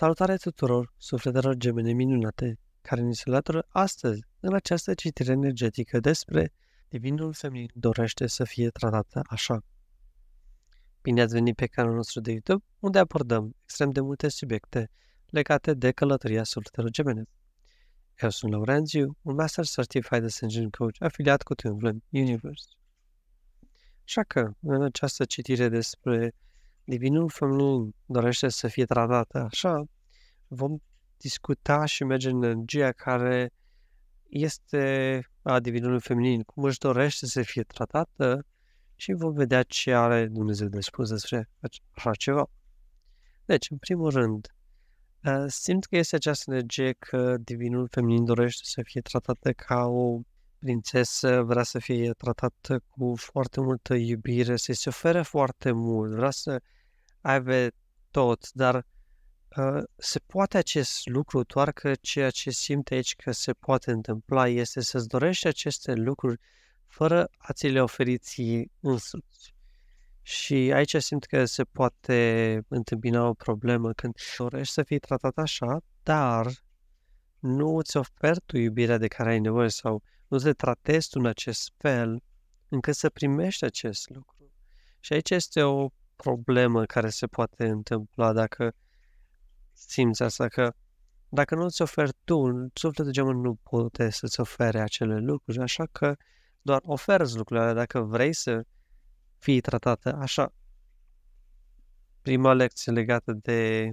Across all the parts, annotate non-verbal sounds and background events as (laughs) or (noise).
Salutare tuturor sufletelor gemene minunate care ni se latură astăzi în această citire energetică despre Divinul Feminin dorește să fie tratată așa. Bine ați venit pe canalul nostru de YouTube, unde abordăm extrem de multe subiecte legate de călătoria sufletelor gemene. Eu sunt Laurențiu, un Master Certified Ascension Coach afiliat cu Twin Universe. Așa că, în această citire despre Divinul feminin, dorește să fie tratată așa, vom discuta și merge în energia care este a divinului feminin, cum își dorește să fie tratată și vom vedea ce are Dumnezeu de spus despre așa ceva. Deci, în primul rând, simt că este această energie că divinul feminin dorește să fie tratată ca o prințesă, vrea să fie tratată cu foarte multă iubire, să-i se oferă foarte mult, vrea să aibă tot, dar uh, se poate acest lucru doar că ceea ce simte aici că se poate întâmpla este să-ți dorești aceste lucruri fără a ți le oferi ție însuți. Și aici simt că se poate întâmpina o problemă când dorești să fii tratat așa, dar nu îți oferi tu iubirea de care ai nevoie sau nu te tratezi tu în acest fel încât să primești acest lucru. Și aici este o problemă care se poate întâmpla dacă simți asta, că dacă nu îți oferi tu, sufletul geamăn nu poate să-ți ofere acele lucruri, așa că doar oferți lucrurile alea dacă vrei să fii tratată așa. Prima lecție legată de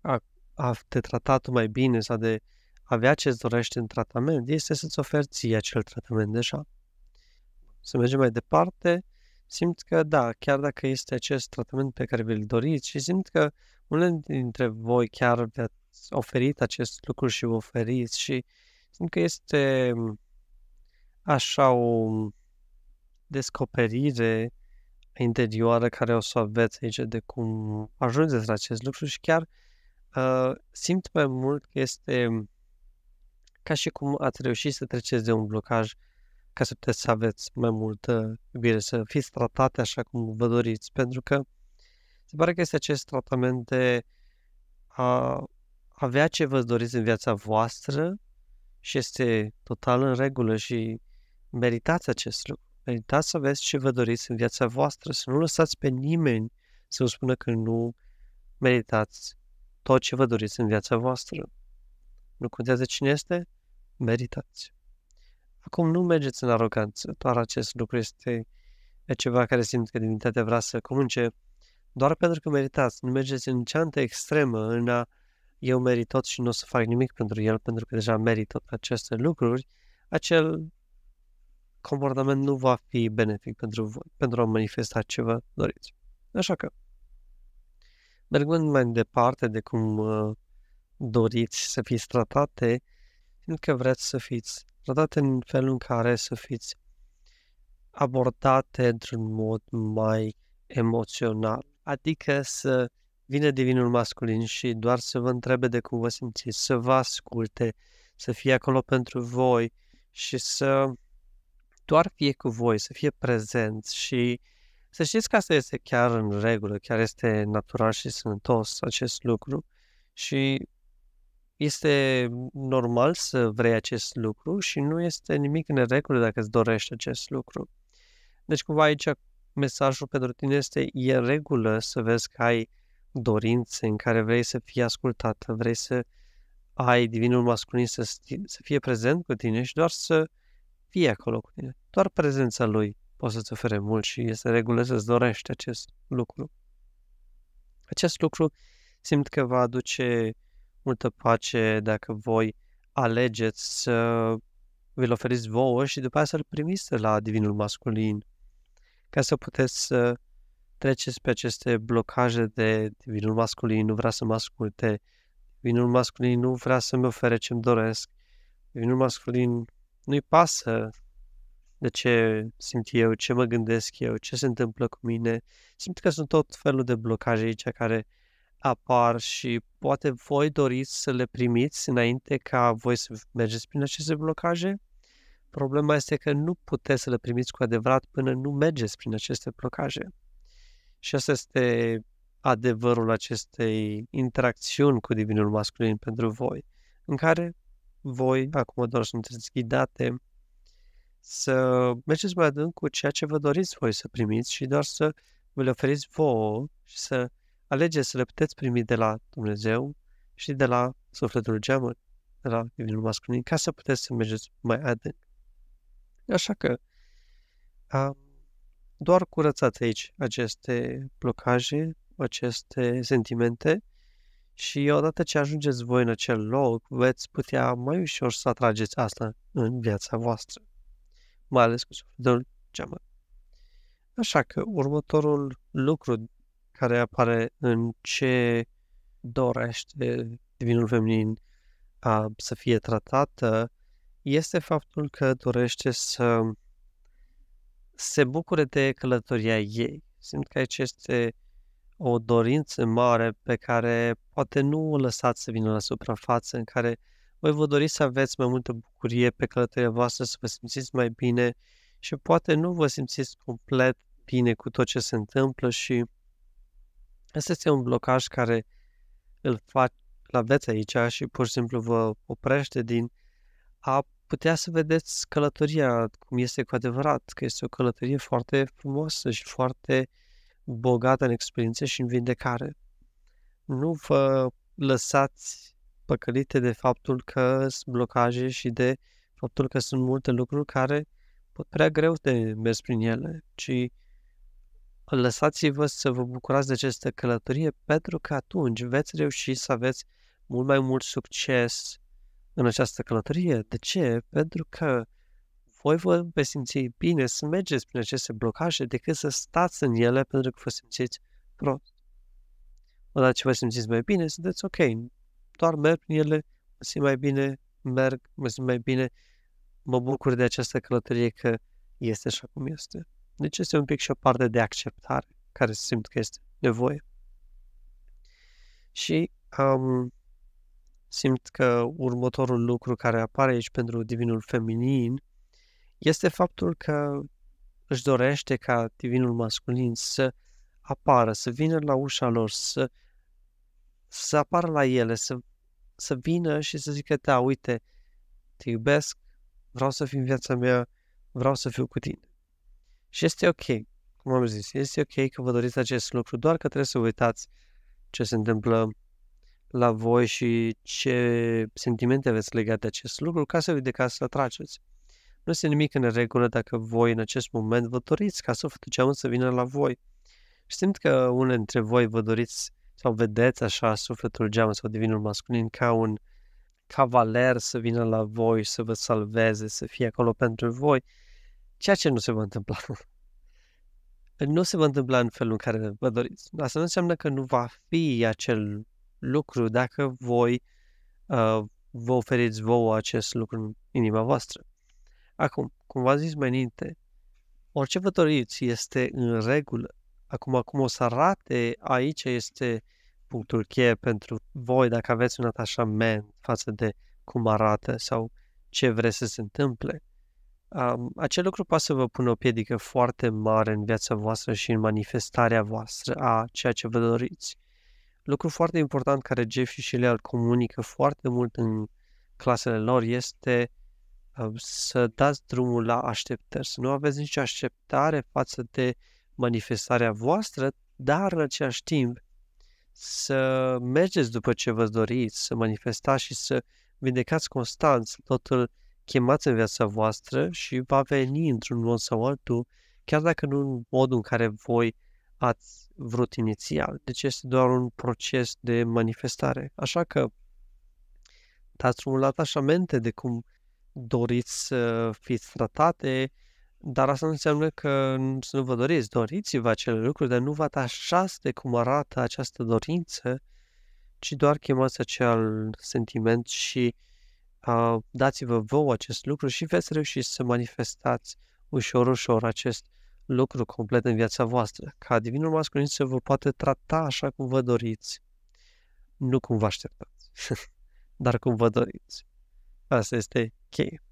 a, a te trata tu mai bine sau de a avea ce îți dorești în tratament este să-ți oferi ție acel tratament deja. Să mergem mai departe, simt că da, chiar dacă este acest tratament pe care vi-l doriți și simt că unul dintre voi chiar v-ați oferit acest lucru și vă oferiți și simt că este mm, așa o descoperire interioară care o să aveți aici de cum ajungeți la acest lucru și chiar uh, simt mai mult că este mm, ca și cum ați reușit să treceți de un blocaj uh, ca să puteți să aveți mai multă iubire, să fiți tratate așa cum vă doriți, pentru că se pare că este acest tratament de a avea ce vă doriți în viața voastră și este total în regulă și meritați acest lucru. Meritați să aveți ce vă doriți în viața voastră, să nu lăsați pe nimeni să vă spună că nu meritați tot ce vă doriți în viața voastră. Nu contează cine este, meritați. Acum nu mergeți în aroganță, doar acest lucru este ceva care simt că divinitatea vrea să comunice doar pentru că meritați. Nu mergeți în ceantă extremă, în a eu merit tot și nu o să fac nimic pentru el, pentru că deja merit tot aceste lucruri, acel comportament nu va fi benefic pentru voi, pentru a manifesta ce vă doriți. Așa că, mergând mai departe de cum uh, doriți să fiți tratate, fiindcă vreți să fiți tratate în felul în care să fiți abordate într-un mod mai emoțional. Adică să vină divinul masculin și doar să vă întrebe de cum vă simțiți, să vă asculte, să fie acolo pentru voi și să doar fie cu voi, să fie prezent și să știți că asta este chiar în regulă, chiar este natural și sănătos acest lucru și este normal să vrei acest lucru și nu este nimic în regulă dacă îți dorești acest lucru. Deci cumva aici mesajul pentru tine este e în regulă să vezi că ai dorințe în care vrei să fii ascultată, vrei să ai divinul masculin să, sti- să fie prezent cu tine și doar să fie acolo cu tine. Doar prezența lui poate să-ți ofere mult și este în regulă să-ți dorești acest lucru. Acest lucru simt că va aduce multă pace dacă voi alegeți să vi-l oferiți vouă și după aceea să-l primiți la divinul masculin, ca să puteți să treceți pe aceste blocaje de divinul masculin nu vrea să mă asculte, divinul masculin nu vrea să-mi ofere ce-mi doresc, divinul masculin nu-i pasă de ce simt eu, ce mă gândesc eu, ce se întâmplă cu mine. Simt că sunt tot felul de blocaje aici care apar și poate voi doriți să le primiți înainte ca voi să mergeți prin aceste blocaje. Problema este că nu puteți să le primiți cu adevărat până nu mergeți prin aceste blocaje. Și asta este adevărul acestei interacțiuni cu Divinul Masculin pentru voi, în care voi acum doar sunteți ghidate să mergeți mai adânc cu ceea ce vă doriți voi să primiți și doar să vă le oferiți vouă și să Alegeți să le puteți primi de la Dumnezeu și de la sufletul geamă, de la divinul masculin, ca să puteți să mergeți mai adânc. Așa că a, doar curățați aici aceste blocaje, aceste sentimente și odată ce ajungeți voi în acel loc, veți putea mai ușor să atrageți asta în viața voastră, mai ales cu sufletul geamă. Așa că următorul lucru care apare în ce dorește divinul feminin a, să fie tratată este faptul că dorește să se bucure de călătoria ei. Simt că aici este o dorință mare pe care poate nu o lăsați să vină la suprafață, în care voi vă doriți să aveți mai multă bucurie pe călătoria voastră, să vă simțiți mai bine și poate nu vă simțiți complet bine cu tot ce se întâmplă și Asta este un blocaj care îl, fac, îl aveți aici și pur și simplu vă oprește din a putea să vedeți călătoria cum este cu adevărat, că este o călătorie foarte frumoasă și foarte bogată în experiențe și în vindecare. Nu vă lăsați păcălite de faptul că sunt blocaje și de faptul că sunt multe lucruri care pot prea greu de mers prin ele, ci lăsați-vă să vă bucurați de această călătorie pentru că atunci veți reuși să aveți mult mai mult succes în această călătorie. De ce? Pentru că voi vă veți simți bine să mergeți prin aceste blocaje decât să stați în ele pentru că vă simțiți prost. Odată ce vă simțiți mai bine, sunteți ok. Doar merg prin ele, mă simt mai bine, merg, mă simt mai bine, mă bucur de această călătorie că este așa cum este. Deci este un pic și o parte de acceptare care simt că este nevoie. Și um, simt că următorul lucru care apare aici pentru divinul feminin este faptul că își dorește ca divinul masculin să apară, să vină la ușa lor, să, să apară la ele, să, să vină și să zică, da, uite, te iubesc, vreau să fiu în viața mea, vreau să fiu cu tine. Și este ok, cum am zis, este ok că vă doriți acest lucru, doar că trebuie să uitați ce se întâmplă la voi și ce sentimente aveți legate de acest lucru ca să vindecați, să atrageți. Nu este nimic în regulă dacă voi în acest moment vă doriți ca sufletul cel să vină la voi. Și simt că unele dintre voi vă doriți sau vedeți așa sufletul geamă sau divinul masculin ca un cavaler să vină la voi, să vă salveze, să fie acolo pentru voi. Ceea ce nu se va întâmpla. nu se va întâmpla în felul în care vă doriți. Asta nu înseamnă că nu va fi acel lucru dacă voi uh, vă oferiți vouă acest lucru în inima voastră. Acum, cum v-am zis mai înainte, orice vă doriți este în regulă. Acum, cum o să arate aici este punctul cheie pentru voi dacă aveți un atașament față de cum arată sau ce vreți să se întâmple. Um, acel lucru poate să vă pună o piedică foarte mare în viața voastră și în manifestarea voastră a ceea ce vă doriți. Lucru foarte important care Jeff și Leal comunică foarte mult în clasele lor este um, să dați drumul la așteptări, să nu aveți nicio așteptare față de manifestarea voastră, dar în același timp să mergeți după ce vă doriți, să manifestați și să vindecați constant totul chemați în viața voastră și va veni într-un mod sau altul, chiar dacă nu în modul în care voi ați vrut inițial. Deci este doar un proces de manifestare. Așa că dați la atașamente de cum doriți să fiți tratate, dar asta nu înseamnă că să nu vă doriți. Doriți-vă acele lucruri, dar nu vă atașați de cum arată această dorință, ci doar chemați acel sentiment și uh, Uh, dați-vă vouă acest lucru și veți reuși să manifestați ușor, ușor acest lucru complet în viața voastră, ca Divinul Masculin să vă poate trata așa cum vă doriți, nu cum vă așteptați, (laughs) dar cum vă doriți. Asta este cheia.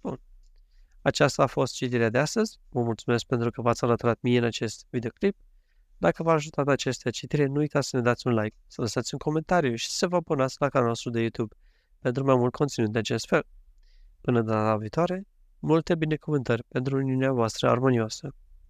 Bun. Aceasta a fost citirea de astăzi. Vă mulțumesc pentru că v-ați alăturat mie în acest videoclip. Dacă v-a ajutat aceste citire, nu uitați să ne dați un like, să lăsați un comentariu și să vă abonați la canalul nostru de YouTube pentru mai mult conținut de acest fel. Până data viitoare, multe binecuvântări pentru Uniunea voastră armonioasă!